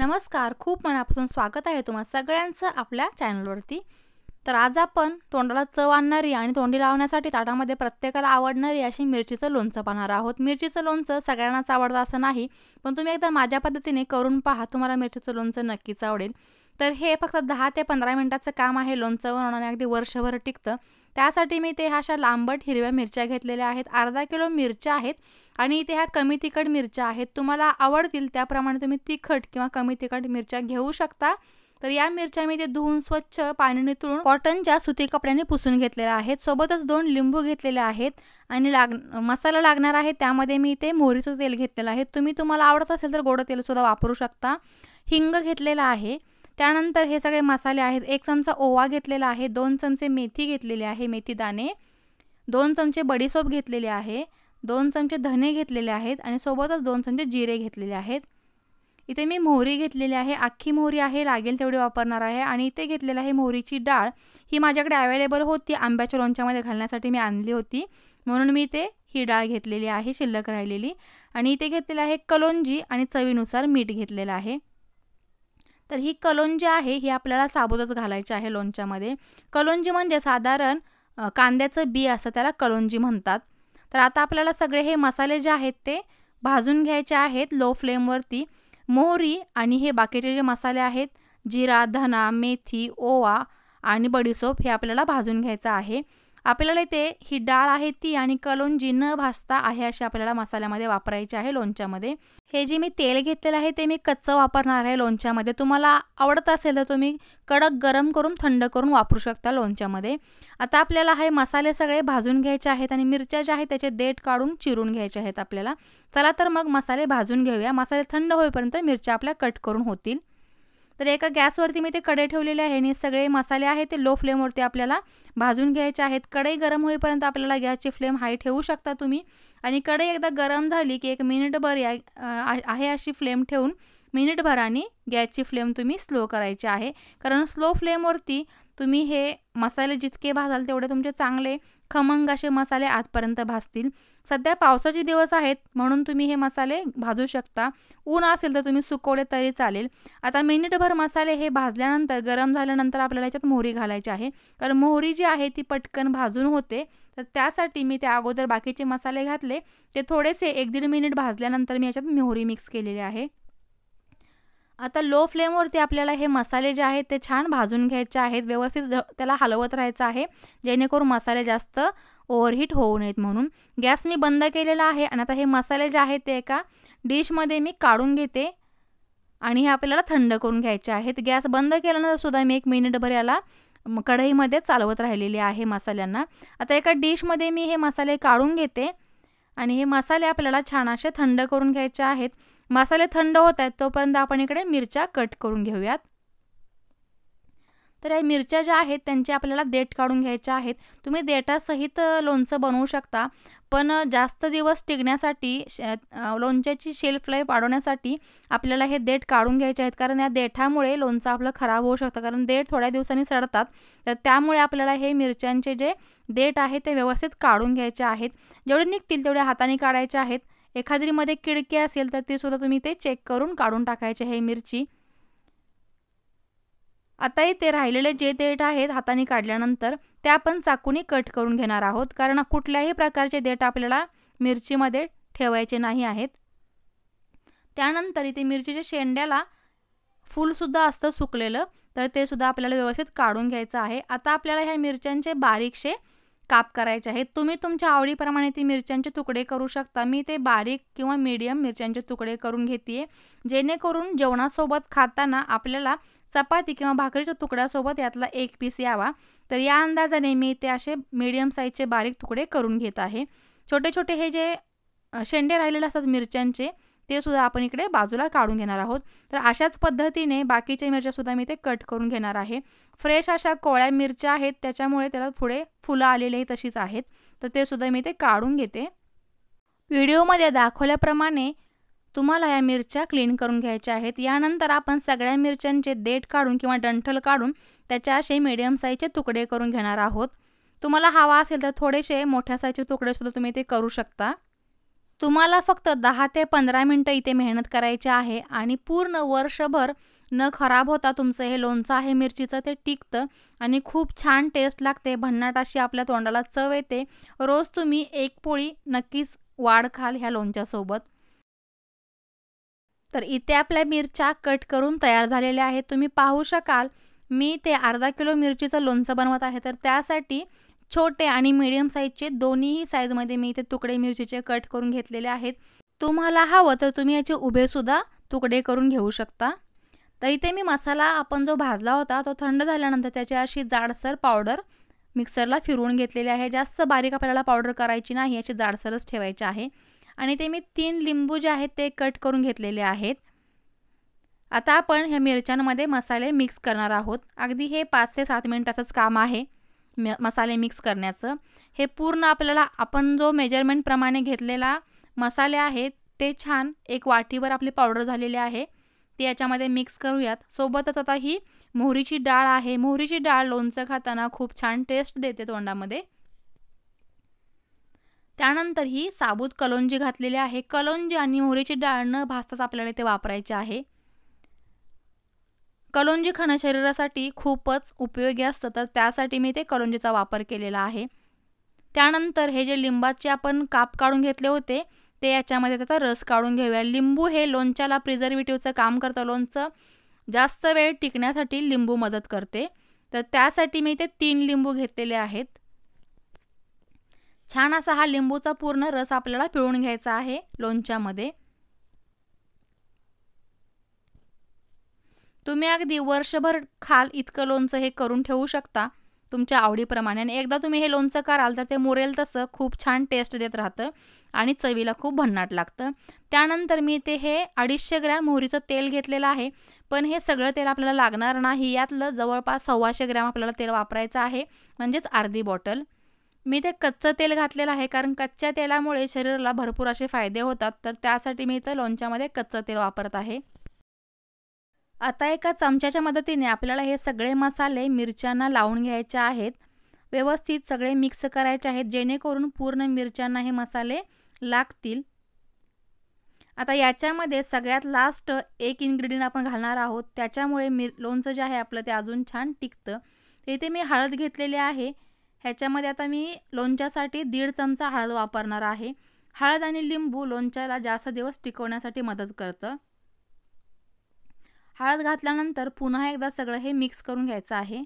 नमस्कार खूप मनापासून स्वागत आहे तुम्हा सगळ्यांचं आपल्या चॅनलवरती तर आज आपण तोंडाला चव आणणारी आणि तोंडी लावण्यासाठी ताटामध्ये प्रत्येकाला आवडणारी अशी मिरचीचं लोणचं पाहणार आहोत मिरचीचं लोणचं सगळ्यांनाच आवडतं असं नाही पण तुम्ही एकदा माझ्या पद्धतीने करून पहा तुम्हाला मिरचीचं लोणचं नक्कीच आवडेल तर हे फक्त दहा ते पंधरा मिनटाचं काम आहे लोणचं बनवण्याने अगदी वर्षभर टिकतं त्यासाठी मी ते ह्या अशा लांबट हिरव्या मिरच्या घेतलेल्या आहेत अर्धा किलो मिरच्या आहेत आणि इथे ह्या कमी तिखट मिरच्या आहेत तुम्हाला आवडतील त्याप्रमाणे तुम्ही तिखट किंवा कमी तिखट मिरच्या घेऊ शकता तर या मिरच्या मी ते धुवून स्वच्छ पाणी नितळून कॉटनच्या सुती कपड्याने पुसून घेतलेल्या आहेत सोबतच दोन लिंबू घेतलेले आहेत आणि लाग मसाला लागणार आहे त्यामध्ये मी इथे मोहरीचं तेल घेतलेलं आहे तुम्ही तुम्हाला आवडत असेल तर गोडं तेलसुद्धा वापरू शकता हिंग घेतलेलं आहे त्यानंतर हे सगळे मसाले आहेत एक चमचा ओवा घेतलेला आहे दोन चमचे मेथी घेतलेले आहे मेथी दाणे दोन चमचे बडीसोप घेतलेले आहे दोन चमचे धने घेतलेले आहेत आणि सोबतच दोन चमचे जिरे घेतलेले आहेत इथे मी मोहरी घेतलेली आहे अख्खी मोहरी आहे लागेल तेवढी वापरणार आहे आणि इथे घेतलेलं आहे मोहरीची डाळ ही माझ्याकडे अवेलेबल होती आंब्याच्या लोणच्यामध्ये घालण्यासाठी मी आणली होती म्हणून मी इथे ही डाळ घेतलेली आहे शिल्लक राहिलेली आणि इथे घेतलेलं आहे कलोंजी आणि चवीनुसार मीठ घेतलेलं आहे तर ही कलोंजी आहे ही आपल्याला साबुतच घालायची आहे लोणच्यामध्ये कलोंजी म्हणजे साधारण कांद्याचं बी असं त्याला कलोंजी म्हणतात तर आता आपल्याला सगळे हे मसाले जे आहेत ते भाजून घ्यायचे आहेत लो फ्लेमवरती मोहरी आणि हे बाकीचे जे मसाले आहेत जिरा धना मेथी ओवा आणि बडीसोप हे आपल्याला भाजून घ्यायचं आहे आपल्याला इथे ही डाळ आहे ती आणि कलोंजी न भासता आहे अशी आपल्याला मसाल्यामध्ये वापरायची आहे लोणच्यामध्ये हे जे मी तेल घेतलेलं आहे ते मी कच्चं वापरणार आहे लोणच्यामध्ये तुम्हाला आवडत असेल तर तुम्ही कडक गरम करून थंड करून वापरू शकता लोणच्यामध्ये आता आपल्याला हे मसाले सगळे भाजून घ्यायचे आहेत आणि मिरच्या ज्या आहेत त्याचे देठ काढून चिरून घ्यायचे आहेत आपल्याला चला तर मग मसाले भाजून घेऊया मसाले थंड होईपर्यंत मिरच्या आपल्या कट करून होतील तर एका गॅसवरती मी ते कडे ठेवलेले आहे आणि सगळे मसाले आहेत ते लो फ्लेमवरती आपल्याला भाजून घ्यायचे आहेत कढई गरम होईपर्यंत आपल्याला गॅसची फ्लेम हाय ठेवू शकता तुम्ही आणि कढई एकदा गरम झाली की एक मिनिटभर या आहे अशी फ्लेम ठेवून मिनिटभराने गॅसची फ्लेम तुम्ही स्लो करायची आहे कारण स्लो फ्लेमवरती तुम्ही हे मसाले जितके भाजाल तेवढे तुमचे चांगले खमंग असे मसाले आजपर्यंत भाजतील सध्या पावसाचे दिवस आहेत म्हणून तुम्ही हे मसाले भाजू शकता ऊन असेल तर तुम्ही सुकवले तरी चालेल आता मिनिटभर मसाले हे भाजल्यानंतर गरम झाल्यानंतर आपल्याला याच्यात मोहरी घालायची आहे कारण मोहरी जी आहे ती पटकन भाजून होते तर त्यासाठी मी त्या अगोदर बाकीचे मसाले घातले ते थोडेसे एक दीड मिनिट भाजल्यानंतर मी याच्यात मोहरी मिक्स केलेली आहे आता लो फ्लेमवरती आपल्याला हे मसाले जे आहेत ते छान भाजून घ्यायचे आहेत व्यवस्थित त्याला हलवत राहायचं आहे जेणेकरून मसाले जास्त ओव्हरहीट होऊ नयेत म्हणून गॅस मी बंद केलेला आहे आणि आता हे मसाले जे आहेत ते एका डिशमध्ये मी काढून घेते आणि हे आपल्याला थंड करून घ्यायचे आहेत गॅस बंद केल्यानंतर सुद्धा मी एक मिनिटभर याला कढईमध्ये चालवत राहिलेली आहे मसाल्यांना आता एका डिशमध्ये मी हे मसाले काढून घेते आणि हे मसाले आपल्याला छान असे थंड करून घ्यायचे आहेत मसाले थंड होत आहेत तोपर्यंत आपण इकडे मिरच्या कट करून घेऊयात तर या मिरच्या ज्या आहेत त्यांचे आपल्याला देठ काढून घ्यायच्या आहेत तुम्ही देठासहित लोणचं बनवू शकता पण जास्त दिवस टिकण्यासाठी शे लोणच्याची शेल्फ लाईफ वाढवण्यासाठी आपल्याला हे देठ काढून घ्यायचे आहेत कारण या देठामुळे लोणचं आपलं खराब होऊ शकतं कारण देठ थोड्या दिवसांनी सडतात तर त्यामुळे आपल्याला हे मिरच्यांचे जे देठ आहे ते व्यवस्थित काढून घ्यायचे आहेत जेवढे निघतील तेवढे हाताने काढायचे आहेत एखादीमध्ये किडके असेल तर तीसुद्धा सुद्धा तुम्ही ते चेक करून काढून टाकायचे हे मिरची आता इथे राहिलेले जे देठ आहेत हाताने काढल्यानंतर ते आपण चाकूने कट करून घेणार आहोत कारण कुठल्याही प्रकारचे देठ आपल्याला मिरचीमध्ये ठेवायचे नाही आहेत त्यानंतर इथे मिरचीच्या शेंड्याला फुलसुद्धा असतं सुकलेलं तर ते सुद्धा आपल्याला व्यवस्थित काढून घ्यायचं आहे आता आपल्याला ह्या मिरच्यांचे बारीकशे काप करायचे आहेत तुम्ही तुमच्या आवडीप्रमाणे ती मिरच्यांचे तुकडे करू शकता मी ते बारीक किंवा मीडियम मिरच्यांचे तुकडे करून घेते जेणेकरून जेवणासोबत खाताना आपल्याला चपाती किंवा भाकरीच्या तुकड्यासोबत यातला एक पीस यावा तर या अंदाजाने मी ते असे मीडियम साईजचे बारीक तुकडे करून घेत आहे छोटे छोटे हे जे शेंडे राहिलेले असतात मिरच्यांचे ते सुद्धा आपण इकडे बाजूला काढून घेणार आहोत तर अशाच पद्धतीने बाकीच्या मिरच्यासुद्धा मी ते कट करून घेणार आहे फ्रेश अशा कोळ्या मिरच्या आहेत त्याच्यामुळे त्याला पुढे फुलं आलेली तशीच आहेत तर ते सुद्धा मी ते काढून घेते व्हिडिओमध्ये दाखवल्याप्रमाणे तुम्हाला या मिरच्या क्लीन करून घ्यायच्या आहेत यानंतर आपण सगळ्या मिरच्यांचे देठ काढून किंवा डंठल काढून त्याच्या असे मीडियम साईजचे तुकडे करून घेणार आहोत तुम्हाला हवा असेल तर थोडेसे मोठ्या साईजचे सुद्धा तुम्ही ते करू शकता तुम्हाला फक्त दहा ते पंधरा मिनटं इथे मेहनत करायची आहे आणि पूर्ण वर्षभर न खराब होता तुमचं हे लोणचं आहे मिरचीचं ते टिकतं आणि खूप छान टेस्ट लागते भन्नाटाशी आपल्या तोंडाला चव येते रोज तुम्ही एक पोळी नक्कीच वाढ खाल ह्या लोणच्यासोबत तर इथे आपल्या मिरच्या कट करून तयार झालेल्या आहेत तुम्ही पाहू शकाल मी ते अर्धा किलो मिरचीचं लोणचं बनवत आहे तर त्यासाठी छोटे आणि मिडियम साईजचे दोन्हीही साईजमध्ये मी इथे तुकडे मिरचीचे कट करून घेतलेले आहेत तुम्हाला हवं तर तुम्ही याचे उभेसुद्धा तुकडे करून घेऊ शकता तर इथे मी मसाला आपण जो भाजला होता तो थंड झाल्यानंतर त्याची अशी जाडसर पावडर मिक्सरला फिरवून घेतलेली आहे जास्त बारीक आपल्याला पावडर करायची नाही याची जाडसरच ठेवायची आहे आणि ते मी तीन लिंबू जे आहेत ते कट करून घेतलेले आहेत आता आपण ह्या मिरच्यांमध्ये मसाले मिक्स करणार आहोत अगदी हे पाच ते सात मिनिटाचंच काम आहे मसाले मिक्स करण्याचं हे पूर्ण आपल्याला आपण जो मेजरमेंटप्रमाणे घेतलेला मसाले आहेत ते छान एक वाटीवर आपली पावडर झालेली आहे ते याच्यामध्ये मिक्स करूयात सोबतच आता ही मोहरीची डाळ आहे मोहरीची डाळ लोणचं खाताना खूप छान टेस्ट देते तोंडामध्ये त्यानंतर ही साबूत कलोंजी घातलेली आहे कलोंजी आणि मोहरीची डाळ न भासताच आपल्याला ते वापरायचे आहे कलोंजी खाणं शरीरासाठी खूपच उपयोगी असतं तर त्यासाठी मी ते कलोंजीचा वापर केलेला आहे त्यानंतर हे जे लिंबाचे आपण काप काढून घेतले होते ते याच्यामध्ये त्याचा रस काढून घेऊया लिंबू हे लोणच्याला प्रिझर्वेटिव्हचं काम करतं लोणचं जास्त वेळ टिकण्यासाठी लिंबू मदत करते तर त्यासाठी मी ते तीन लिंबू घेतलेले आहेत छान असा हा लिंबूचा पूर्ण रस आपल्याला पिळून घ्यायचा आहे लोणच्यामध्ये तुम्ही अगदी वर्षभर खाल इतकं लोणचं हे करून ठेवू शकता तुमच्या आवडीप्रमाणे आणि एकदा तुम्ही हे लोणचं कराल तर ते मुरेल तसं खूप छान टेस्ट देत राहतं आणि चवीला खूप भन्नाट लागतं त्यानंतर मी ते हे अडीचशे ग्रॅम मोहरीचं तेल घेतलेलं आहे पण हे सगळं तेल आपल्याला लागणार नाही यातलं जवळपास सव्वाशे ग्रॅम आपल्याला तेल वापरायचं आहे म्हणजेच अर्धी बॉटल मी ते कच्चं तेल घातलेलं आहे कारण कच्च्या तेलामुळे शरीराला भरपूर असे फायदे होतात तर त्यासाठी मी इथं लोणच्यामध्ये कच्चं तेल वापरत आहे आता एका चमच्याच्या मदतीने आपल्याला हे सगळे मसाले मिरच्यांना लावून घ्यायचे आहेत व्यवस्थित सगळे मिक्स करायचे आहेत जेणेकरून पूर्ण मिरच्यांना हे मसाले लागतील आता याच्यामध्ये सगळ्यात लास्ट एक इन्ग्रेडियंट आपण घालणार आहोत त्याच्यामुळे मिर लोणचं जे आहे आपलं ते अजून छान टिकतं इथे मी हळद घेतलेली आहे ह्याच्यामध्ये आता मी लोणच्यासाठी दीड चमचा हळद वापरणार आहे हळद आणि लिंबू लोणच्याला जास्त दिवस टिकवण्यासाठी मदत करतं हळद घातल्यानंतर पुन्हा एकदा सगळं हे मिक्स करून घ्यायचं आहे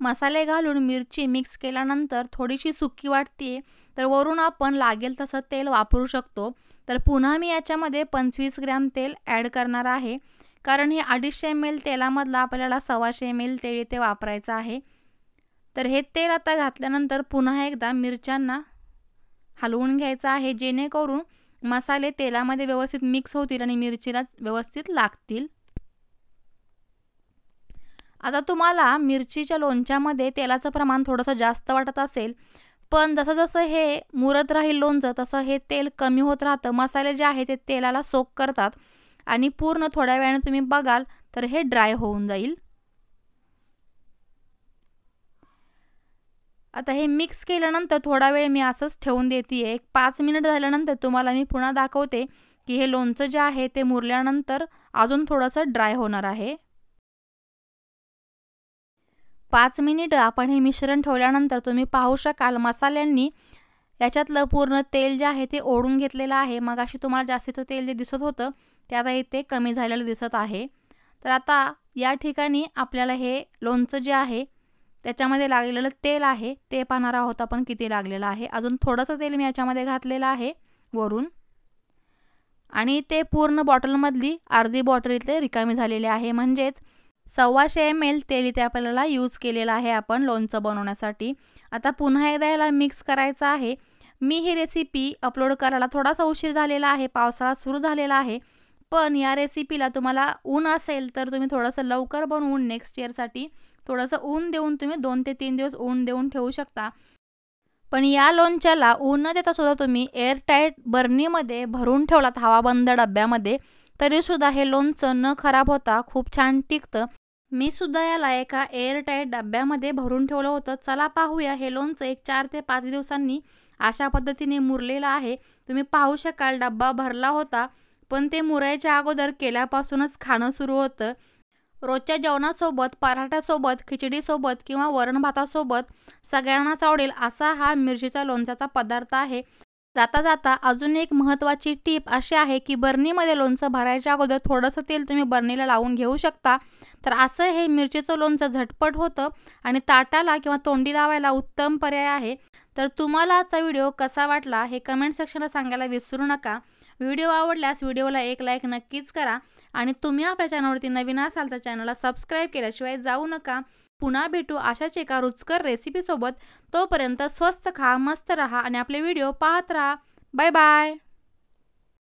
मसाले घालून मिरची मिक्स केल्यानंतर थोडीशी सुकी वाटते तर वरून आपण लागेल तसं तेल वापरू शकतो तर पुन्हा मी याच्यामध्ये पंचवीस ग्रॅम तेल ॲड करणार आहे कारण हे अडीचशे एम एल तेलामधला आपल्याला सव्वाशे एम एल तेल इथे वापरायचं आहे तर हे तेल आता घातल्यानंतर पुन्हा एकदा मिरच्यांना हलवून घ्यायचं आहे जेणेकरून मसाले तेलामध्ये व्यवस्थित मिक्स होतील आणि मिरचीला व्यवस्थित लागतील आता तुम्हाला मिरचीच्या लोणच्यामध्ये तेलाचं प्रमाण थोडंसं जास्त वाटत असेल पण जसं जसं हे मुरत राहील लोणचं तसं हे तेल कमी होत राहतं मसाले जे आहे ते तेलाला सोक करतात आणि पूर्ण थोड्या वेळाने तुम्ही बघाल तर हे ड्राय होऊन जाईल आता हे मिक्स केल्यानंतर थोडा वेळ मी असंच ठेवून देते एक पाच मिनिट झाल्यानंतर तुम्हाला मी पुन्हा दाखवते की हे लोणचं जे आहे ते मुरल्यानंतर अजून थोडंसं ड्राय होणार आहे पाच मिनिट आपण हे मिश्रण ठेवल्यानंतर तुम्ही पाहू शकाल मसाल्यांनी याच्यातलं पूर्ण तेल जे आहे ते ओढून घेतलेलं आहे मग अशी तुम्हाला जास्तीचं तेल जे दिसत होतं ते आता इथे कमी झालेलं दिसत आहे तर आता या ठिकाणी आपल्याला हे लोणचं जे आहे त्याच्यामध्ये लागलेलं तेल आहे ते पाहणार आहोत आपण किती लागलेलं आहे अजून थोडंसं तेल मी याच्यामध्ये घातलेलं आहे वरून आणि ते पूर्ण बॉटलमधली अर्धी बॉटल इथे रिकामी झालेली आहे म्हणजेच सव्वाशे एम एल तेल इथे आपल्याला यूज केलेलं आहे आपण लोणचं बनवण्यासाठी आता पुन्हा एकदा याला मिक्स करायचं आहे मी ही रेसिपी अपलोड करायला थोडासा उशीर झालेला आहे पावसाळा सुरू झालेला आहे पण या रेसिपीला तुम्हाला ऊन असेल तर तुम्ही थोडंसं लवकर बनवून नेक्स्ट इयरसाठी थोडंसं ऊन देऊन तुम्ही दोन ते तीन दिवस ऊन देऊन ठेवू शकता पण या लोणच्याला ऊन न देता सुद्धा तुम्ही एअरटाईट बर्नीमध्ये भरून ठेवलात हवाबंद डब्यामध्ये तरीसुद्धा हे लोणचं न खराब होता खूप छान टिकतं मी सुद्धा याला एका एअरटाईट डब्यामध्ये भरून ठेवलं होतं चला पाहूया हे लोणचं एक चार ते पाच दिवसांनी अशा पद्धतीने मुरलेलं आहे तुम्ही पाहू शकाल डब्बा भरला होता पण ते मुरायच्या अगोदर केल्यापासूनच खाणं सुरू होतं रोजच्या जेवणासोबत पराठ्यासोबत खिचडीसोबत किंवा वरण भातासोबत सगळ्यांनाच आवडेल असा हा मिरचीचा लोणच्याचा पदार्थ आहे जाता जाता अजून एक महत्त्वाची टीप अशी आहे की बर्नीमध्ये लोणचं भरायच्या अगोदर थोडंसं तेल तुम्ही बर्नीला लावून घेऊ शकता तर असं हे मिरचीचं लोणचं झटपट होतं आणि ताटाला किंवा तोंडी लावायला उत्तम पर्याय आहे तर तुम्हाला आजचा व्हिडिओ कसा वाटला हे कमेंट सेक्शनला सांगायला विसरू नका व्हिडिओ आवडल्यास व्हिडिओला एक लाईक नक्कीच करा आणि तुम्ही आपल्या चॅनलवरती नवीन असाल तर चॅनलला सबस्क्राईब केल्याशिवाय जाऊ नका पुन्हा भेटू अशाच एका रुचकर रेसिपीसोबत तोपर्यंत स्वस्त खा मस्त रहा आणि आपले व्हिडिओ पाहत राहा बाय बाय